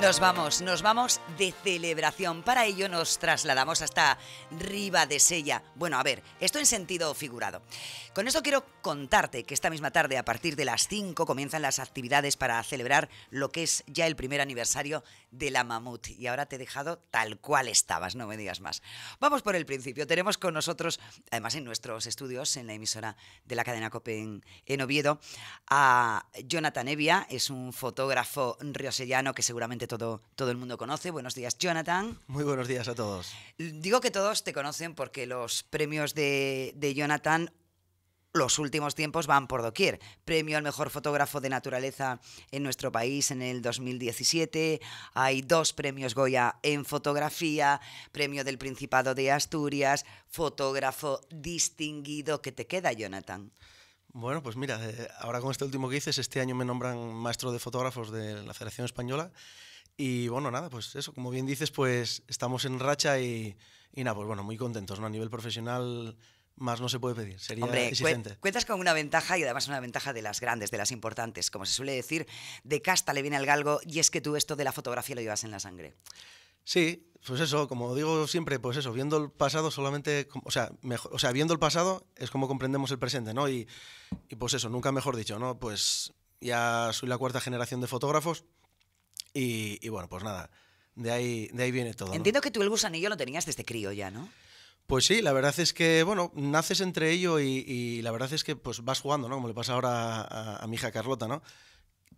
Nos vamos, nos vamos de celebración. Para ello nos trasladamos hasta Riva de Sella. Bueno, a ver, esto en sentido figurado. Con esto quiero contarte que esta misma tarde, a partir de las 5, comienzan las actividades para celebrar lo que es ya el primer aniversario de la Mamut. Y ahora te he dejado tal cual estabas, no me digas más. Vamos por el principio. Tenemos con nosotros, además en nuestros estudios, en la emisora de la cadena COPE en, en Oviedo, a Jonathan Evia, es un fotógrafo riosellano que seguramente todo, el mundo conoce. Buenos días, Jonathan. Muy buenos días a todos. Digo que todos te conocen porque los premios de, de Jonathan los últimos tiempos van por doquier. Premio al mejor fotógrafo de naturaleza en nuestro país en el 2017. Hay dos premios Goya en fotografía, premio del Principado de Asturias, fotógrafo distinguido. que te queda, Jonathan? Bueno, pues mira, eh, ahora con este último que dices, este año me nombran maestro de fotógrafos de la Federación Española y bueno, nada, pues eso, como bien dices, pues estamos en racha y, y nada, pues bueno, muy contentos, ¿no? A nivel profesional más no se puede pedir, sería Hombre, cuentas con una ventaja y además una ventaja de las grandes, de las importantes, como se suele decir, de casta le viene al galgo y es que tú esto de la fotografía lo llevas en la sangre. Sí, pues eso, como digo siempre, pues eso, viendo el pasado solamente, o sea, mejor, o sea viendo el pasado es como comprendemos el presente, ¿no? Y, y pues eso, nunca mejor dicho, ¿no? Pues ya soy la cuarta generación de fotógrafos, y, bueno, pues nada, de ahí, de ahí viene todo. Entiendo que tú el gusanillo lo tenías desde crío ya, ¿no? Pues sí, la verdad es que, bueno, naces entre ello y, la verdad es que pues vas jugando, ¿no? Como le pasa ahora a, mi hija Carlota, ¿no?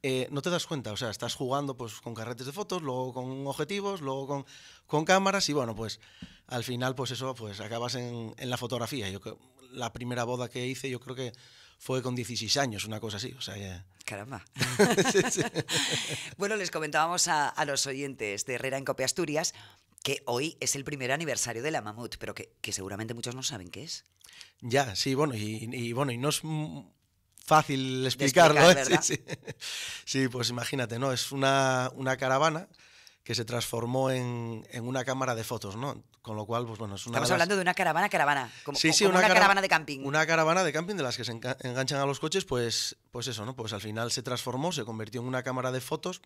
Eh, no te das cuenta, o sea, estás jugando pues con carretes de fotos, luego con objetivos, luego con, con cámaras y bueno, pues al final pues eso, pues acabas en, en la fotografía. Yo la primera boda que hice yo creo que fue con 16 años, una cosa así. O sea, Caramba. bueno, les comentábamos a, los oyentes de Herrera en Copia Asturias que hoy es el primer aniversario de la Mamut, pero que, seguramente muchos no saben qué es. Ya, sí, bueno, y, bueno, y no es fácil explicarlo. ¿eh? sí, pues imagínate, ¿no? Es una caravana que se transformó en, en, una cámara de fotos, ¿no? Con lo cual, pues bueno, es una. Estamos hablando de una caravana, caravana. Como, sí, sí, una, caravana, de camping. Una caravana de camping de las que se enganchan a los coches, pues, pues eso, ¿no? Pues al final se transformó, se convirtió en una cámara de fotos.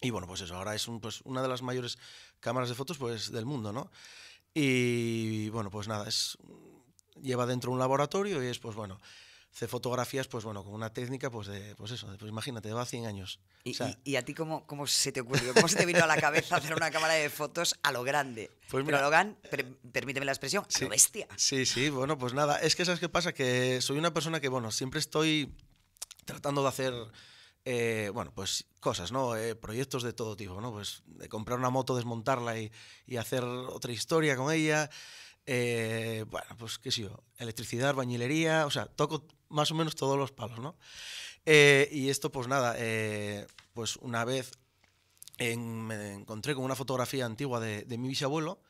Y bueno, pues eso, ahora es pues, una de las mayores cámaras de fotos pues, del mundo, ¿no? Y bueno, pues nada, es, lleva dentro un laboratorio y es, pues bueno, hace fotografías, pues bueno, con una técnica, pues de, pues eso, pues imagínate, va 100 años. ¿Y, a ti cómo, cómo, se te ocurrió? ¿Cómo se te vino a la cabeza hacer una cámara de fotos a lo grande? Pues mira, Logan permíteme la expresión, lo bestia. Sí, sí, bueno, pues nada, es que ¿sabes qué pasa? Que soy una persona que, bueno, siempre estoy tratando de hacer... Eh, bueno, pues cosas, ¿no? Eh, proyectos de todo tipo, ¿no? Pues de comprar una moto, desmontarla y, y hacer otra historia con ella. Eh, bueno, pues qué sé yo, electricidad, bañilería, o sea, toco más o menos todos los palos, ¿no? Eh, y esto, pues nada, eh, pues una vez me encontré con una fotografía antigua de, mi bisabuelo,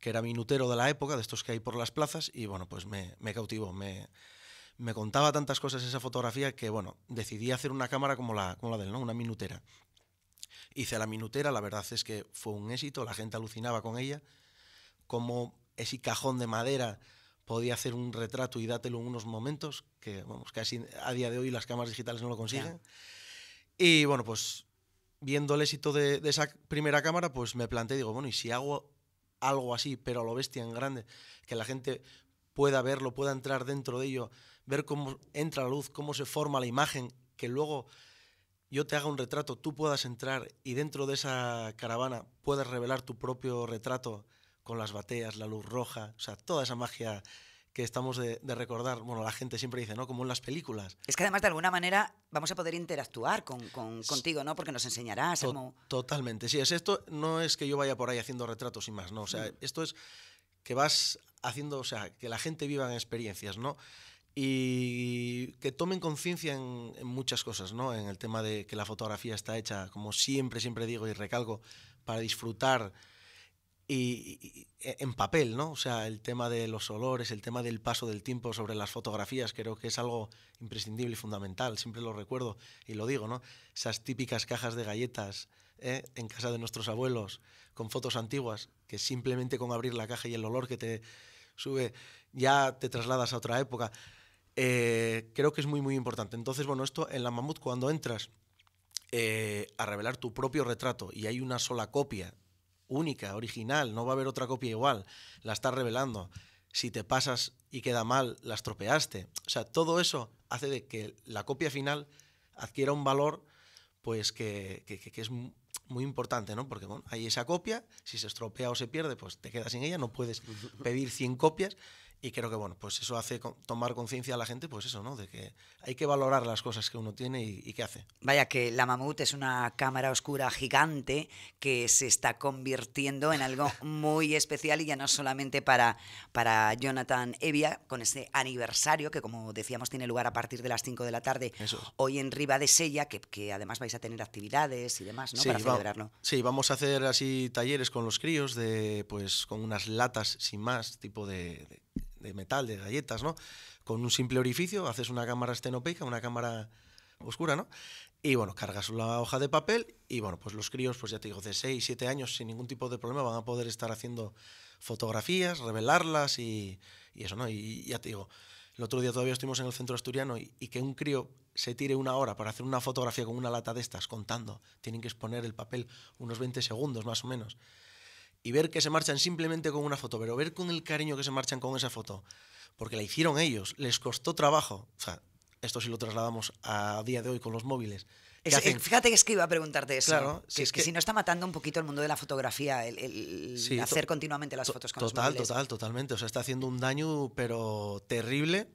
que era minutero de la época, de estos que hay por las plazas, y bueno, pues me, me cautivó, me, contaba tantas cosas esa fotografía que, bueno, decidí hacer una cámara como la, como la de él, ¿no? Una minutera. Hice la minutera, la verdad es que fue un éxito, la gente alucinaba con ella, como ese cajón de madera podía hacer un retrato y dátelo en unos momentos, que vamos, casi a día de hoy las cámaras digitales no lo consiguen. Y bueno, pues viendo el éxito de, esa primera cámara, pues me planteé, digo, bueno, y si hago algo así, pero a lo bestia en grande, que la gente pueda verlo, pueda entrar dentro de ello, ver cómo entra la luz, cómo se forma la imagen, que luego yo te haga un retrato, tú puedas entrar y dentro de esa caravana puedas revelar tu propio retrato con las bateas, la luz roja, o sea, toda esa magia que estamos de, recordar, bueno, la gente siempre dice, ¿no? Como en las películas. Es que además de alguna manera vamos a poder interactuar con, contigo, ¿no? Porque nos enseñarás. Totalmente, sí, es esto, no es que yo vaya por ahí haciendo retratos y más, ¿no? O sea, mm. esto es que vas haciendo, o sea, que la gente viva en experiencias, ¿no? Y que tomen conciencia en, en muchas cosas, ¿no? En el tema de que la fotografía está hecha, como siempre, siempre digo y recalco, para disfrutar y, en papel, ¿no? O sea, el tema de los olores, el tema del paso del tiempo sobre las fotografías, creo que es algo imprescindible y fundamental, siempre lo recuerdo y lo digo, ¿no? Esas típicas cajas de galletas ¿eh? en casa de nuestros abuelos con fotos antiguas, que simplemente con abrir la caja y el olor que te sube ya te trasladas a otra época. Eh, creo que es muy, muy importante. Entonces, bueno, esto en la mamut cuando entras eh, a revelar tu propio retrato y hay una sola copia única, original, no va a haber otra copia igual, la estás revelando. Si te pasas y queda mal, la estropeaste. O sea, todo eso hace de que la copia final adquiera un valor pues que, es muy importante, ¿no? Porque bueno, hay esa copia, si se estropea o se pierde, pues te quedas sin ella, no puedes pedir 100 copias y creo que, bueno, pues eso hace tomar conciencia a la gente, pues eso, ¿no? De que hay que valorar las cosas que uno tiene y, qué hace. Vaya, que la Mamut es una cámara oscura gigante que se está convirtiendo en algo muy especial y ya no solamente para, para Jonathan Evia, con este aniversario que, como decíamos, tiene lugar a partir de las 5 de la tarde hoy en Riva de Sella, que, además vais a tener actividades y demás, ¿no? para celebrarlo. sí, vamos a hacer así talleres con los críos, de, pues con unas latas sin más, tipo de de metal, de galletas, ¿no? Con un simple orificio haces una cámara estenopeica, una cámara oscura, ¿no? Y bueno, cargas la hoja de papel y bueno, pues los críos, pues ya te digo, de 6, 7 años sin ningún tipo de problema van a poder estar haciendo fotografías, revelarlas y, eso, ¿no? Y, ya te digo, el otro día todavía estuvimos en el centro asturiano y, y, que un crío se tire una hora para hacer una fotografía con una lata de estas contando, tienen que exponer el papel unos 20 segundos más o menos y ver que se marchan simplemente con una foto, pero ver con el cariño que se marchan con esa foto, porque la hicieron ellos, les costó trabajo. O sea, esto si lo trasladamos a día de hoy con los móviles. Eh, fíjate que es que iba a preguntarte eso. Claro, que, si es que, si no está matando un poquito el mundo de la fotografía, el, hacer continuamente las fotos con total, los móviles. Total, totalmente. O sea, está haciendo un daño, pero terrible.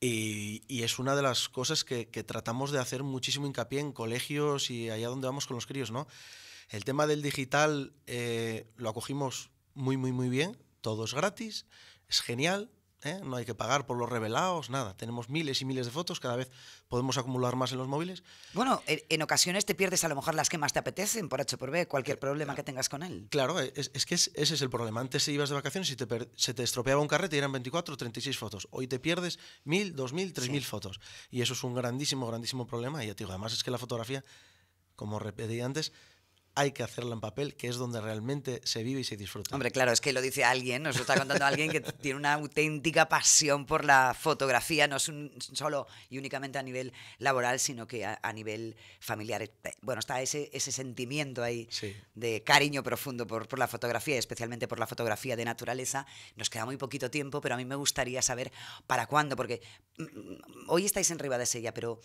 Y, es una de las cosas que, que tratamos de hacer muchísimo hincapié en colegios y allá donde vamos con los críos, ¿no? El tema del digital eh, lo acogimos muy, muy, muy bien. Todo es gratis, es genial, ¿eh? no hay que pagar por los revelados, nada. Tenemos miles y miles de fotos, cada vez podemos acumular más en los móviles. Bueno, en, ocasiones te pierdes a lo mejor las que más te apetecen por H por B, cualquier eh, problema que tengas con él. Claro, e, es, que ese es el problema. Antes si ibas de vacaciones y se te estropeaba un carrete y eran 24 o 36 fotos. Hoy te pierdes mil, dos mil, tres mil fotos. Y eso es un grandísimo, grandísimo problema. Y además es que la fotografía, como repetí antes, hay que hacerla en papel, que es donde realmente se vive y se disfruta. Hombre, claro, es que lo dice alguien, nos lo está contando alguien que tiene una auténtica pasión por la fotografía, no es un, solo y únicamente a nivel laboral, sino que a, nivel familiar. Eh, bueno, está ese, ese sentimiento ahí de cariño profundo por, por la fotografía, especialmente por la fotografía de naturaleza. Nos queda muy poquito tiempo, pero a mí me gustaría saber para cuándo, porque mm, mm, hoy estáis en de Ribadesella, pero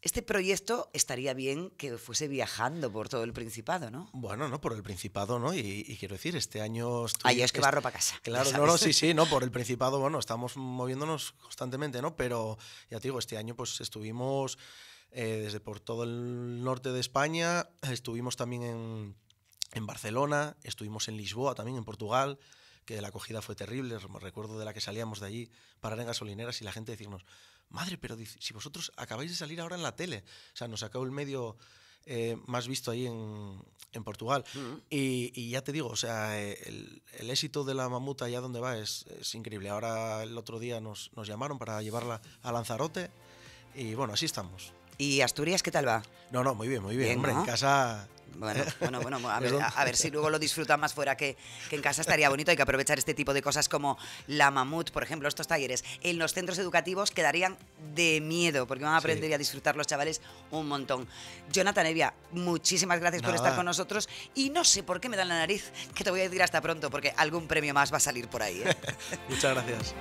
este proyecto estaría bien que fuese viajando por todo el Principado, ¿no? Bueno, no, por el Principado, ¿no? Y, quiero decir, este año... Ahí es que barro para casa. Claro, no, no, sí, sí, no, por el Principado, bueno, estamos moviéndonos constantemente, ¿no? Pero ya te digo, este año pues estuvimos eh, desde por todo el norte de España, estuvimos también en, en Barcelona, estuvimos en Lisboa también, en Portugal, que la acogida fue terrible, recuerdo de la que salíamos de allí, parar en gasolineras y la gente decirnos madre, pero si vosotros acabáis de salir ahora en la tele, o sea, nos sacó el medio eh, más visto ahí en, Portugal. y, ya te digo, o sea, el, éxito de la mamuta allá dónde va es, increíble. Ahora el otro día nos, llamaron para llevarla a Lanzarote y bueno, así estamos. ¿Y Asturias qué tal va? No, no, muy bien, muy bien. hombre, en casa bueno, bueno, bueno a, ver, si luego lo disfrutan más fuera que, en casa estaría bonito. Hay que aprovechar este tipo de cosas como la mamut, por ejemplo, estos talleres. En los centros educativos quedarían de miedo porque van a aprender y a disfrutar los chavales un montón. Jonathan Evia, muchísimas gracias por estar con nosotros y no sé por qué me dan la nariz que te voy a decir hasta pronto porque algún premio más va a salir por ahí. ¿eh? Muchas gracias.